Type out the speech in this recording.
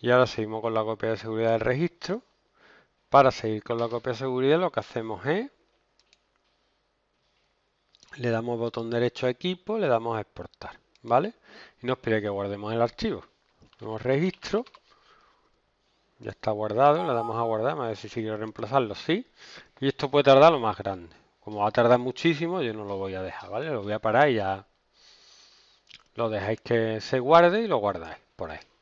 Y ahora seguimos con la copia de seguridad del registro. Para seguir con la copia de seguridad lo que hacemos es le damos botón derecho a equipo, le damos a exportar, ¿vale? Y nos pide que guardemos el archivo. tenemos registro, ya está guardado, le damos a guardar, a ver si quiero reemplazarlo, sí. Y esto puede tardar lo más grande. Como va a tardar muchísimo, yo no lo voy a dejar, ¿vale? Lo voy a parar y ya lo dejáis que se guarde y lo guardáis por ahí.